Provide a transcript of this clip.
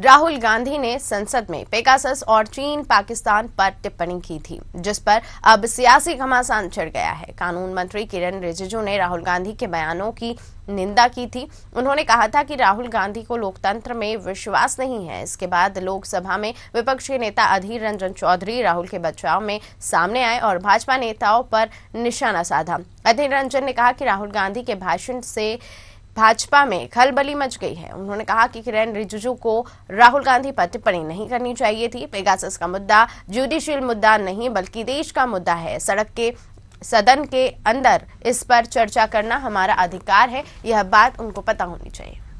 राहुल गांधी ने संसद में पेकासस और चीन पाकिस्तान पर टिप्पणी की थी जिस पर अब सियासी घमासान छिड़ गया है कानून मंत्री किरण रिजिजू ने राहुल गांधी के बयानों की निंदा की थी उन्होंने कहा था कि राहुल गांधी को लोकतंत्र में विश्वास नहीं है इसके बाद लोकसभा में विपक्षी नेता अधीर रंजन चौधरी राहुल के बचाव में सामने आए और भाजपा नेताओं पर निशाना साधा अधीर रंजन ने कहा कि राहुल गांधी के भाषण से भाजपा में खलबली मच गई है उन्होंने कहा कि किरण रिजिजू को राहुल गांधी पर टिप्पणी नहीं करनी चाहिए थी पेगासस का मुद्दा ज्यूडिशियल मुद्दा नहीं बल्कि देश का मुद्दा है सड़क के सदन के अंदर इस पर चर्चा करना हमारा अधिकार है यह बात उनको पता होनी चाहिए